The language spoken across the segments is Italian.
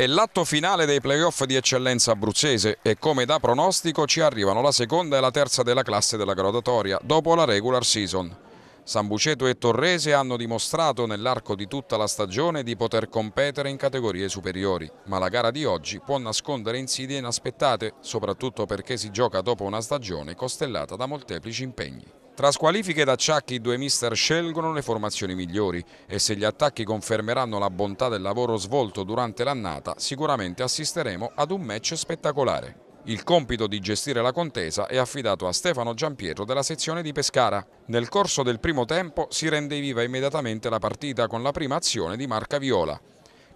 È l'atto finale dei playoff di eccellenza abruzzese e come da pronostico ci arrivano la seconda e la terza della classe della graduatoria dopo la regular season. Sambuceto e Torrese hanno dimostrato nell'arco di tutta la stagione di poter competere in categorie superiori, ma la gara di oggi può nascondere insidie inaspettate, soprattutto perché si gioca dopo una stagione costellata da molteplici impegni. Tra squalifiche ed acciacchi i due mister scelgono le formazioni migliori e se gli attacchi confermeranno la bontà del lavoro svolto durante l'annata sicuramente assisteremo ad un match spettacolare. Il compito di gestire la contesa è affidato a Stefano Giampietro della sezione di Pescara. Nel corso del primo tempo si rende viva immediatamente la partita con la prima azione di Marca Viola.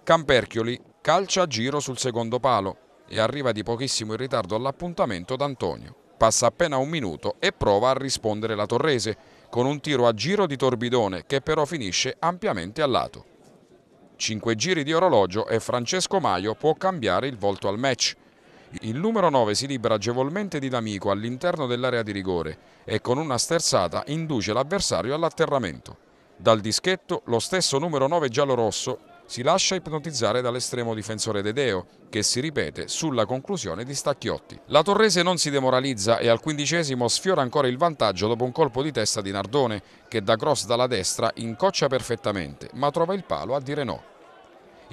Camperchioli calcia a giro sul secondo palo e arriva di pochissimo in ritardo all'appuntamento d'Antonio. Passa appena un minuto e prova a rispondere la Torrese con un tiro a giro di Torbidone che però finisce ampiamente a lato. Cinque giri di orologio e Francesco Maio può cambiare il volto al match. Il numero 9 si libera agevolmente di D'Amico all'interno dell'area di rigore e con una sterzata induce l'avversario all'atterramento. Dal dischetto lo stesso numero 9 giallo-rosso si lascia ipnotizzare dall'estremo difensore Dedeo che si ripete sulla conclusione di Stacchiotti. La Torrese non si demoralizza e al quindicesimo sfiora ancora il vantaggio dopo un colpo di testa di Nardone che da cross dalla destra incoccia perfettamente ma trova il palo a dire no.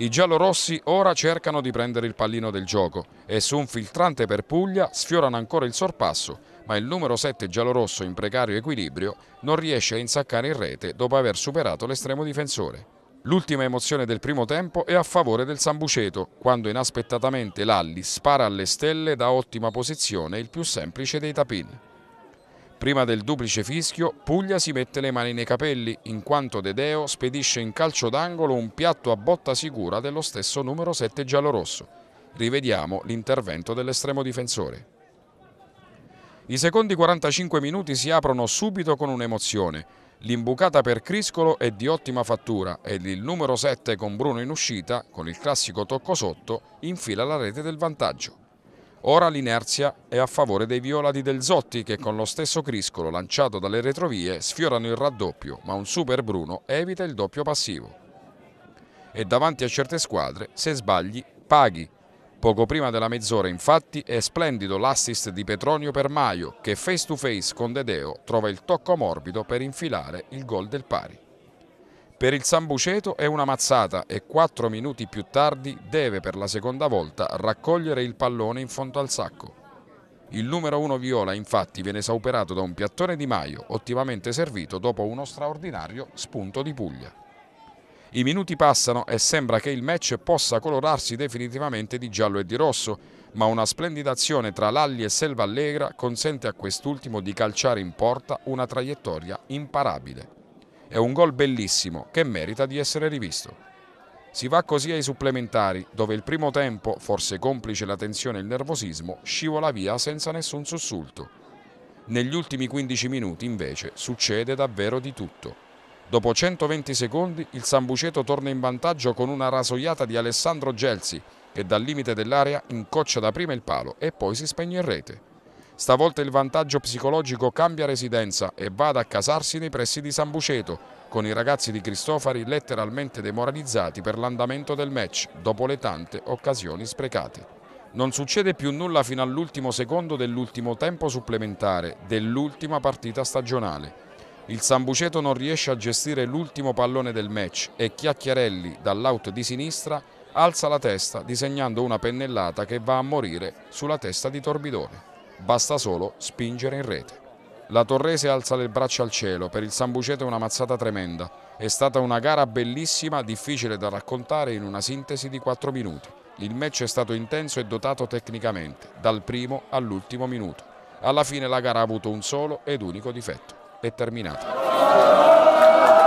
I giallorossi ora cercano di prendere il pallino del gioco e su un filtrante per Puglia sfiorano ancora il sorpasso, ma il numero 7 giallorosso in precario equilibrio non riesce a insaccare in rete dopo aver superato l'estremo difensore. L'ultima emozione del primo tempo è a favore del Sambuceto, quando inaspettatamente Lalli spara alle stelle da ottima posizione il più semplice dei tapin. Prima del duplice fischio, Puglia si mette le mani nei capelli, in quanto Dedeo spedisce in calcio d'angolo un piatto a botta sicura dello stesso numero 7 giallorosso. Rivediamo l'intervento dell'estremo difensore. I secondi 45 minuti si aprono subito con un'emozione. L'imbucata per Criscolo è di ottima fattura ed il numero 7 con Bruno in uscita, con il classico tocco sotto, infila la rete del vantaggio. Ora l'inerzia è a favore dei violati del Zotti che con lo stesso criscolo lanciato dalle retrovie sfiorano il raddoppio ma un super Bruno evita il doppio passivo. E davanti a certe squadre se sbagli paghi. Poco prima della mezz'ora infatti è splendido l'assist di Petronio per Maio che face to face con Dedeo trova il tocco morbido per infilare il gol del pari. Per il Sambuceto è una mazzata e quattro minuti più tardi deve per la seconda volta raccogliere il pallone in fondo al sacco. Il numero 1 Viola infatti viene sauperato da un piattone di Maio, ottimamente servito dopo uno straordinario spunto di Puglia. I minuti passano e sembra che il match possa colorarsi definitivamente di giallo e di rosso, ma una splendida azione tra Lalli e Selva Allegra consente a quest'ultimo di calciare in porta una traiettoria imparabile. È un gol bellissimo che merita di essere rivisto. Si va così ai supplementari, dove il primo tempo, forse complice la tensione e il nervosismo, scivola via senza nessun sussulto. Negli ultimi 15 minuti, invece, succede davvero di tutto. Dopo 120 secondi, il Sambuceto torna in vantaggio con una rasoiata di Alessandro Gelsi, che dal limite dell'area incoccia da prima il palo e poi si spegne in rete. Stavolta il vantaggio psicologico cambia residenza e va ad accasarsi nei pressi di San Buceto, con i ragazzi di Cristofari letteralmente demoralizzati per l'andamento del match dopo le tante occasioni sprecate. Non succede più nulla fino all'ultimo secondo dell'ultimo tempo supplementare dell'ultima partita stagionale. Il Sambuceto non riesce a gestire l'ultimo pallone del match e Chiacchiarelli dall'out di sinistra alza la testa disegnando una pennellata che va a morire sulla testa di Torbidone. Basta solo spingere in rete. La Torrese alza le braccia al cielo, per il Sambuceto è una mazzata tremenda. È stata una gara bellissima, difficile da raccontare in una sintesi di 4 minuti. Il match è stato intenso e dotato tecnicamente, dal primo all'ultimo minuto. Alla fine la gara ha avuto un solo ed unico difetto. È terminata.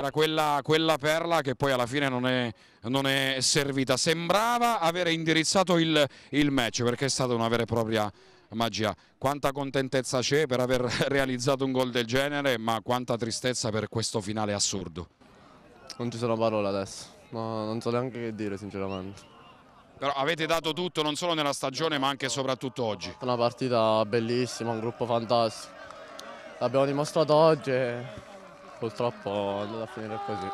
Allegra, quella, quella, perla che poi alla fine non è, non è servita. Sembrava avere indirizzato il, il match perché è stata una vera e propria magia. Quanta contentezza c'è per aver realizzato un gol del genere, ma quanta tristezza per questo finale assurdo. Non ci sono parole adesso, no, non so neanche che dire sinceramente. Però avete dato tutto non solo nella stagione ma anche e soprattutto oggi. Una partita bellissima, un gruppo fantastico. L'abbiamo dimostrato oggi e purtroppo è andata a finire così.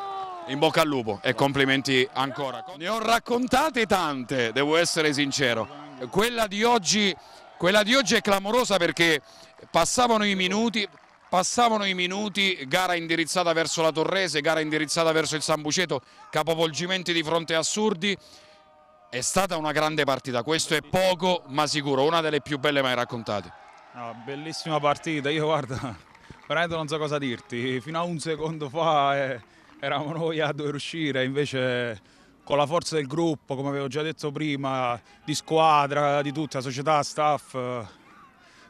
In bocca al lupo e complimenti ancora. Ne ho raccontate tante, devo essere sincero. Quella di oggi, quella di oggi è clamorosa perché passavano i minuti, passavano i minuti, gara indirizzata verso la Torrese, gara indirizzata verso il Sambuceto, capovolgimenti di fronte assurdi. È stata una grande partita, questo è poco ma sicuro, una delle più belle mai raccontate. No, ah, bellissima partita, io guarda, veramente non so cosa dirti, fino a un secondo fa eh, eravamo noi a dover uscire, invece con la forza del gruppo, come avevo già detto prima, di squadra, di tutta la società, staff,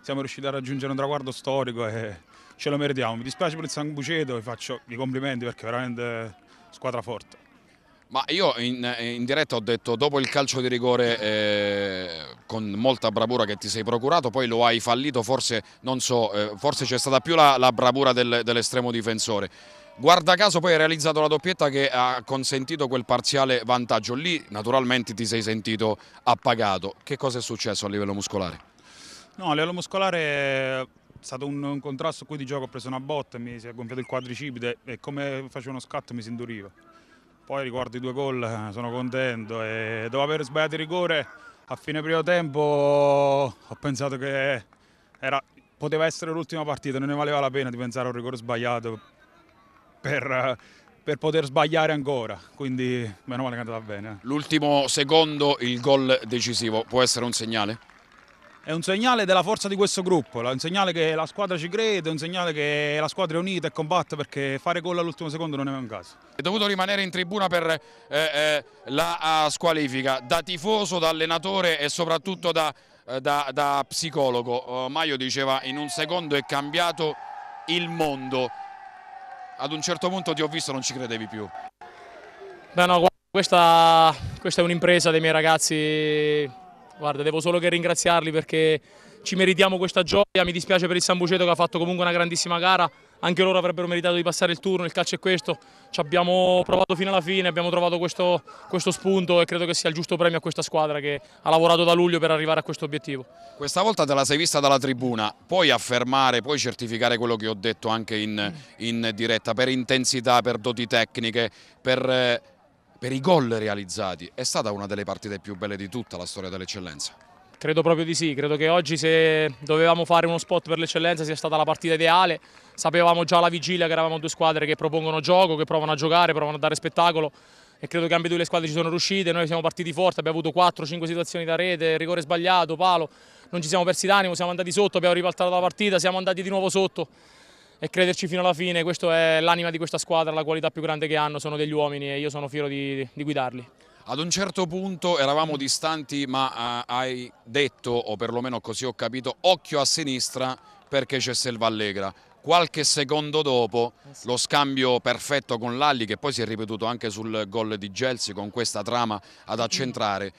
siamo riusciti a raggiungere un traguardo storico e ce lo meritiamo. Mi dispiace per il San Buceto e faccio i complimenti perché è veramente squadra forte. Ma io in, eh, in, diretta ho detto dopo il calcio di rigore eh, con molta bravura che ti sei procurato, poi lo hai fallito, forse, so, eh, forse c'è stata più la, la bravura del, dell'estremo difensore. Guarda caso poi hai realizzato la doppietta che ha consentito quel parziale vantaggio. Lì naturalmente ti sei sentito appagato. Che cosa è successo a livello muscolare? No, a livello muscolare è stato un, un contrasto qui di gioco, ho preso una botta, mi si è gonfiato il quadricipite e come facevo uno scatto mi si induriva. Poi riguardo i due gol sono contento e dopo aver sbagliato il rigore a fine primo tempo ho pensato che era, poteva essere l'ultima partita, non ne valeva la pena di pensare a un rigore sbagliato per, per poter sbagliare ancora, quindi meno male che è andata bene. Eh. L'ultimo secondo, il gol decisivo, può essere un segnale? è un segnale della forza di questo gruppo, è un segnale che la squadra ci crede, è un segnale che la squadra è unita e combatte perché fare gol all'ultimo secondo non è un caso. È dovuto rimanere in tribuna per eh, eh, la squalifica, da tifoso, da allenatore e soprattutto da, eh, da, da psicologo. Eh, Maio diceva in un secondo è cambiato il mondo, ad un certo punto ti ho visto non ci credevi più. Beh no, questa, questa è un'impresa dei miei ragazzi Guarda, devo solo che ringraziarli perché ci meritiamo questa gioia, mi dispiace per il Sambuceto che ha fatto comunque una grandissima gara, anche loro avrebbero meritato di passare il turno, il calcio è questo, ci abbiamo provato fino alla fine, abbiamo trovato questo, questo spunto e credo che sia il giusto premio a questa squadra che ha lavorato da luglio per arrivare a questo obiettivo. Questa volta te la sei vista dalla tribuna, puoi affermare, puoi certificare quello che ho detto anche in, in diretta, per intensità, per doti tecniche, per eh, per i gol realizzati, è stata una delle partite più belle di tutta la storia dell'eccellenza. Credo proprio di sì, credo che oggi se dovevamo fare uno spot per l'eccellenza sia stata la partita ideale, sapevamo già alla vigilia che eravamo due squadre che propongono gioco, che provano a giocare, provano a dare spettacolo e credo che ambedue le squadre ci sono riuscite, noi siamo partiti forti, abbiamo avuto 4-5 situazioni da rete, rigore sbagliato, palo, non ci siamo persi d'animo, siamo andati sotto, abbiamo ribaltato la partita, siamo andati di nuovo sotto e crederci fino alla fine, questa è l'anima di questa squadra, la qualità più grande che hanno, sono degli uomini e io sono fiero di, di guidarli. Ad un certo punto eravamo distanti ma eh, hai detto, o perlomeno così ho capito, occhio a sinistra perché c'è Selva Allegra qualche secondo dopo eh lo scambio perfetto con Lalli che poi si è ripetuto anche sul gol di Gelsi con questa trama ad mm. accentrare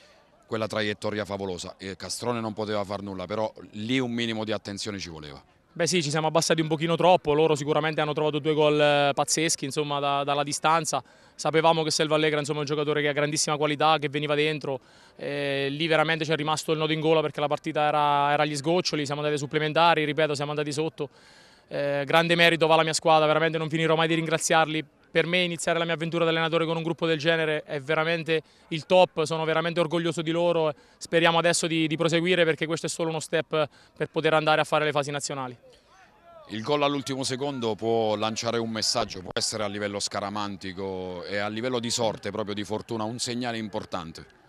quella traiettoria favolosa e Castrone non poteva far nulla però lì un minimo di attenzione ci voleva Beh sì, ci siamo abbassati un pochino troppo, loro sicuramente hanno trovato due gol eh, pazzeschi insomma, da, dalla distanza, sapevamo che Selva Allegra insomma, è un giocatore che ha grandissima qualità, che veniva dentro, eh, lì veramente ci è rimasto il nodo in gola perché la partita era, era agli sgoccioli, siamo andati supplementari, ripeto siamo andati sotto, eh, grande merito va alla mia squadra, veramente non finirò mai di ringraziarli per me iniziare la mia avventura da allenatore con un gruppo del genere è veramente il top, sono veramente orgoglioso di loro, speriamo adesso di, di proseguire perché questo è solo uno step per poter andare a fare le fasi nazionali. Il gol all'ultimo secondo può lanciare un messaggio, può essere a livello scaramantico e a livello di sorte, proprio di fortuna, un segnale importante.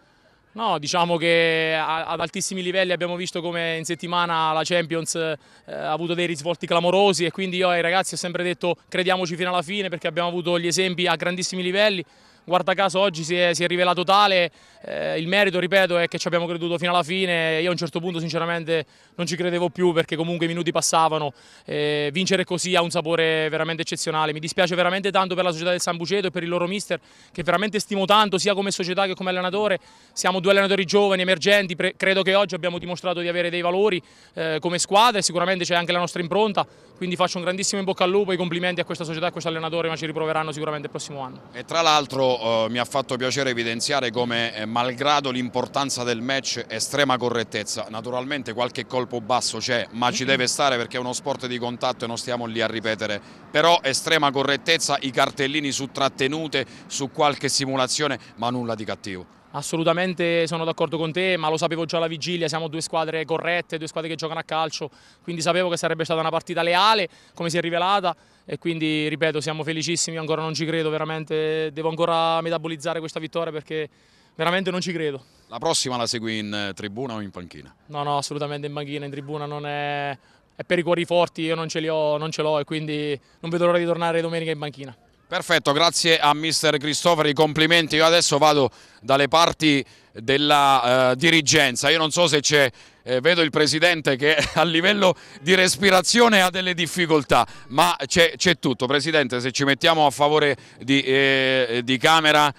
No, diciamo che ad altissimi livelli abbiamo visto come in settimana la Champions eh, ha avuto dei risvolti clamorosi e quindi io ai ragazzi ho sempre detto crediamoci fino alla fine perché abbiamo avuto gli esempi a grandissimi livelli guarda caso oggi si è, si è rivelato tale, eh, il merito ripeto è che ci abbiamo creduto fino alla fine, io a un certo punto sinceramente non ci credevo più perché comunque i minuti passavano, eh, vincere così ha un sapore veramente eccezionale, mi dispiace veramente tanto per la società del San Buceto e per il loro mister che veramente stimo tanto sia come società che come allenatore, siamo due allenatori giovani, emergenti, credo che oggi abbiamo dimostrato di avere dei valori eh, come squadra e sicuramente c'è anche la nostra impronta, quindi faccio un grandissimo in bocca al lupo i complimenti a questa società e a questo allenatore ma ci riproveranno sicuramente il prossimo anno. E tra l'altro eh, mi ha fatto piacere evidenziare come eh, malgrado l'importanza del match estrema correttezza, naturalmente qualche colpo basso c'è ma ci deve stare perché è uno sport di contatto e non stiamo lì a ripetere, però estrema correttezza, i cartellini su trattenute, su qualche simulazione ma nulla di cattivo. Assolutamente sono d'accordo con te, ma lo sapevo già alla vigilia, siamo due squadre corrette, due squadre che giocano a calcio, quindi sapevo che sarebbe stata una partita leale, come si è rivelata, e quindi, ripeto, siamo felicissimi, ancora non ci credo, veramente devo ancora metabolizzare questa vittoria perché veramente non ci credo. La prossima la segui in eh, tribuna o in panchina? No, no, assolutamente in panchina, in tribuna non è, è per i cuori forti, io non ce li ho, l'ho e quindi non vedo l'ora di tornare domenica in panchina. Perfetto, grazie a mister Cristofori, complimenti. Io adesso vado dalle parti della eh, dirigenza. Io non so se c'è, eh, vedo il presidente che a livello di respirazione ha delle difficoltà, ma c'è, tutto. Presidente, se ci mettiamo a favore di, eh, di camera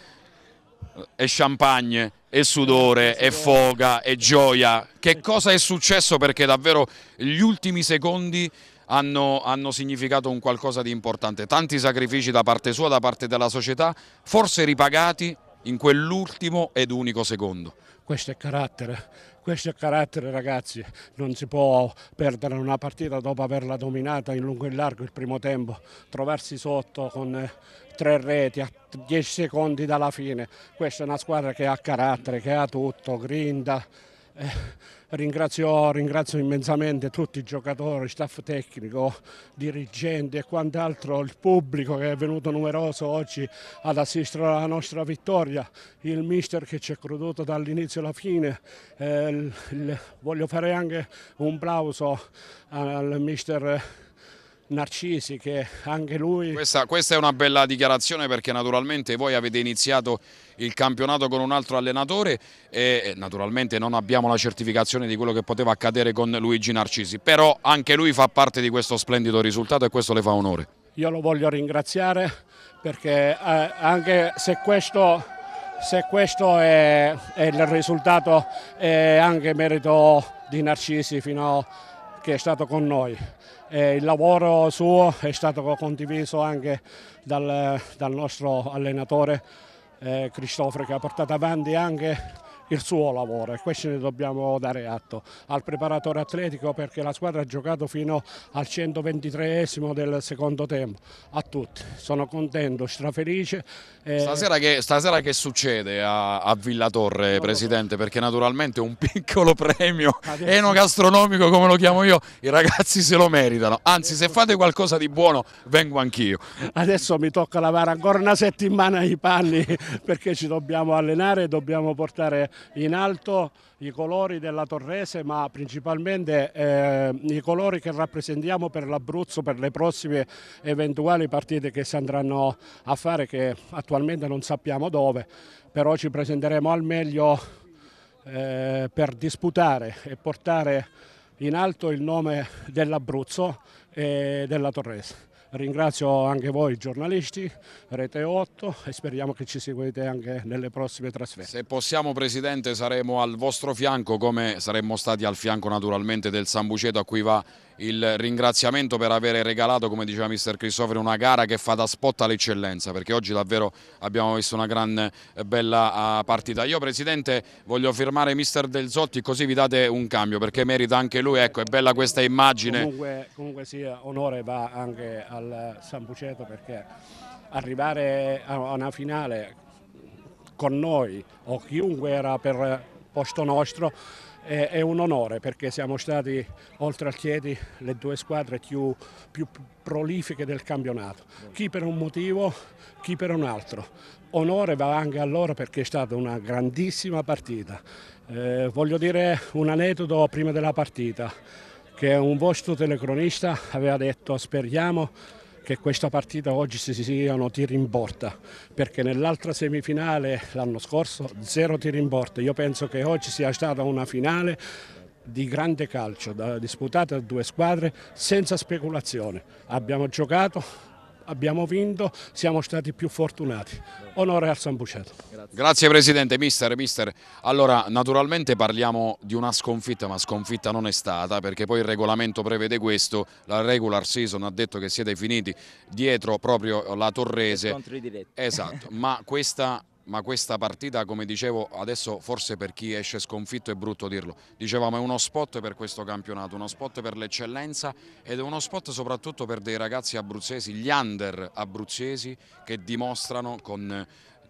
e champagne e sudore e foga e gioia, che cosa è successo perché davvero gli ultimi secondi hanno, hanno, significato un qualcosa di importante. Tanti sacrifici da parte sua, da parte della società, forse ripagati in quell'ultimo ed unico secondo. Questo è carattere, questo è carattere ragazzi, non si può perdere una partita dopo averla dominata in lungo e in largo il primo tempo, trovarsi sotto con eh, tre reti a dieci secondi dalla fine, questa è una squadra che ha carattere, che ha tutto, grinda, eh, ringrazio, ringrazio, immensamente tutti i giocatori, staff tecnico, dirigenti e quant'altro, il pubblico che è venuto numeroso oggi ad assistere alla nostra vittoria, il mister che ci ha creduto dall'inizio alla fine. Eh, il, il, voglio fare anche un plauso al mister Narcisi che anche lui... Questa, questa, è una bella dichiarazione perché naturalmente voi avete iniziato il campionato con un altro allenatore e naturalmente non abbiamo la certificazione di quello che poteva accadere con Luigi Narcisi, però anche lui fa parte di questo splendido risultato e questo le fa onore. Io lo voglio ringraziare perché eh, anche se questo, se questo è, è il risultato è anche merito di Narcisi fino a che è stato con noi eh, il lavoro suo è stato condiviso anche dal, dal nostro allenatore eh, Cristoforo che ha portato avanti anche il suo lavoro e questo ne dobbiamo dare atto al preparatore atletico perché la squadra ha giocato fino al 123 del secondo tempo. A tutti, sono contento, strafelice. Eh, stasera, che, stasera che succede a, a Villa Torre, no, Presidente? Perché naturalmente un piccolo premio enogastronomico, come lo chiamo io, i ragazzi se lo meritano. Anzi, se fate qualcosa di buono, vengo anch'io. Adesso mi tocca lavare ancora una settimana i panni perché ci dobbiamo allenare e dobbiamo portare in alto i colori della Torrese ma principalmente eh, i colori che rappresentiamo per l'Abruzzo per le prossime eventuali partite che si andranno a fare che attualmente non sappiamo dove però ci presenteremo al meglio eh, per disputare e portare in alto il nome dell'Abruzzo e della Torrese. Ringrazio anche voi giornalisti, Rete 8 e speriamo che ci seguite anche nelle prossime trasferte. Se possiamo Presidente saremo al vostro fianco come saremmo stati al fianco naturalmente del Sambuceto a cui va il ringraziamento per aver regalato, come diceva Mr. Cristofori, una gara che fa da spot all'eccellenza, perché oggi davvero abbiamo visto una gran eh, bella partita. Io Presidente voglio firmare Mr. Del Zotti così vi date un cambio, perché merita anche lui, ecco, è bella questa immagine. Comunque, comunque sia, onore va anche al San Puceto perché arrivare a una finale con noi o chiunque era per posto nostro è, è, un onore perché siamo stati oltre al Chieti le due squadre più, più prolifiche del campionato, chi per un motivo, chi per un altro. Onore va anche a loro perché è stata una grandissima partita. Eh, voglio dire un aneddoto prima della partita che un vostro telecronista aveva detto speriamo che questa partita oggi si siano tiri in porta, perché nell'altra semifinale l'anno scorso zero tiri in porta. Io penso che oggi sia stata una finale di grande calcio, disputata da due squadre senza speculazione. Abbiamo giocato abbiamo vinto, siamo stati più fortunati. Onore al San Buceto. Grazie. Grazie Presidente, mister, mister. Allora, naturalmente parliamo di una sconfitta, ma sconfitta non è stata, perché poi il regolamento prevede questo, la regular season ha detto che siete finiti dietro proprio la Torrese. Scontri diretti. Esatto, ma questa ma questa partita come dicevo adesso forse per chi esce sconfitto è brutto dirlo, dicevamo è uno spot per questo campionato, uno spot per l'eccellenza ed è uno spot soprattutto per dei ragazzi abruzzesi, gli under abruzzesi che dimostrano con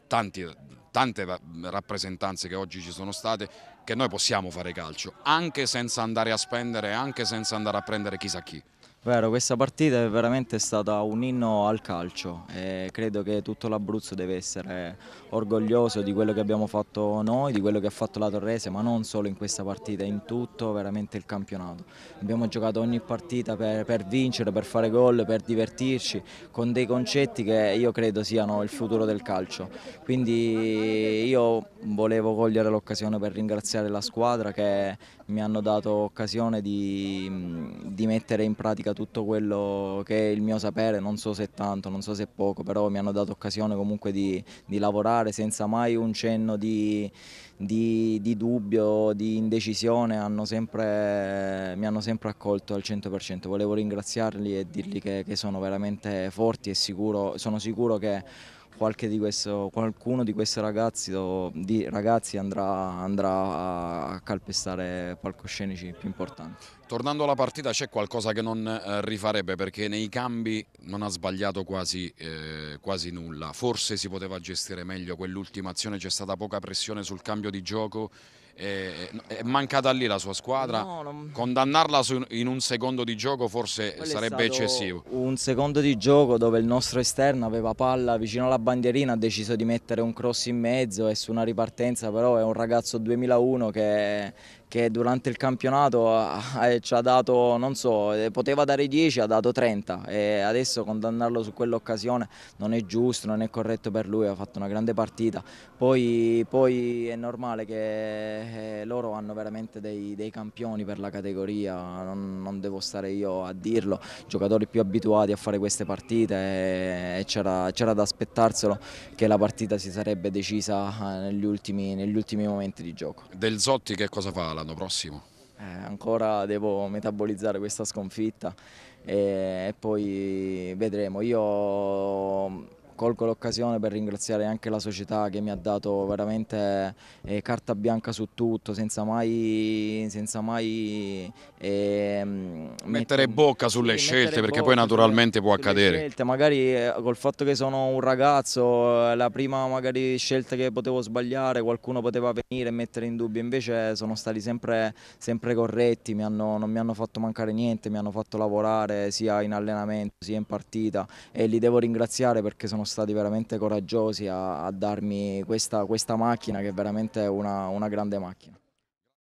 tanti, tante rappresentanze che oggi ci sono state che noi possiamo fare calcio anche senza andare a spendere, anche senza andare a prendere chissà chi. Vero, questa partita è veramente stata un inno al calcio e credo che tutto l'Abruzzo deve essere orgoglioso di quello che abbiamo fatto noi, di quello che ha fatto la Torrese, ma non solo in questa partita, in tutto veramente il campionato. Abbiamo giocato ogni partita per, per vincere, per fare gol, per divertirci, con dei concetti che io credo siano il futuro del calcio. Quindi io volevo cogliere l'occasione per ringraziare la squadra che mi hanno dato occasione di, di mettere in pratica tutto quello che è il mio sapere, non so se è tanto, non so se è poco, però mi hanno dato occasione comunque di, di lavorare senza mai un cenno di, di, di dubbio, di indecisione, hanno sempre, mi hanno sempre accolto al 100%. Volevo ringraziarli e dirgli che, che sono veramente forti e sicuro, sono sicuro che di questo, qualcuno di questi ragazzi, di ragazzi andrà, andrà, a calpestare palcoscenici più importanti. Tornando alla partita c'è qualcosa che non eh, rifarebbe perché nei cambi non ha sbagliato quasi, eh, quasi nulla, forse si poteva gestire meglio quell'ultima azione, c'è stata poca pressione sul cambio di gioco è, eh, eh, è mancata lì la sua squadra, no, non... condannarla su, in un secondo di gioco forse Quello sarebbe eccessivo. Un secondo di gioco dove il nostro esterno aveva palla vicino alla bandierina, ha deciso di mettere un cross in mezzo e su una ripartenza però è un ragazzo 2001 che, che durante il campionato ah, eh, ci ha dato, non so, eh, poteva dare 10, ha dato 30 e adesso condannarlo su quell'occasione non è giusto, non è corretto per lui, ha fatto una grande partita. Poi, poi è normale che eh, loro hanno veramente dei, dei campioni per la categoria, non, non, devo stare io a dirlo, giocatori più abituati a fare queste partite e, c'era, da aspettarselo che la partita si sarebbe decisa negli ultimi, negli ultimi momenti di gioco. Del Zotti che cosa fa? La l'anno prossimo? Eh, ancora devo metabolizzare questa sconfitta e, eh, e poi vedremo. Io colgo l'occasione per ringraziare anche la società che mi ha dato veramente eh, carta bianca su tutto, senza mai, senza mai eh, mettere, bocca sulle sì, scelte, perché poi naturalmente può accadere. Scelte, magari eh, col fatto che sono un ragazzo, eh, la prima magari scelta che potevo sbagliare, qualcuno poteva venire e mettere in dubbio, invece sono stati sempre, sempre corretti, mi hanno, non mi hanno fatto mancare niente, mi hanno fatto lavorare sia in allenamento sia in partita e li devo ringraziare perché sono stati veramente coraggiosi a, a darmi questa, questa, macchina che è veramente una, una grande macchina.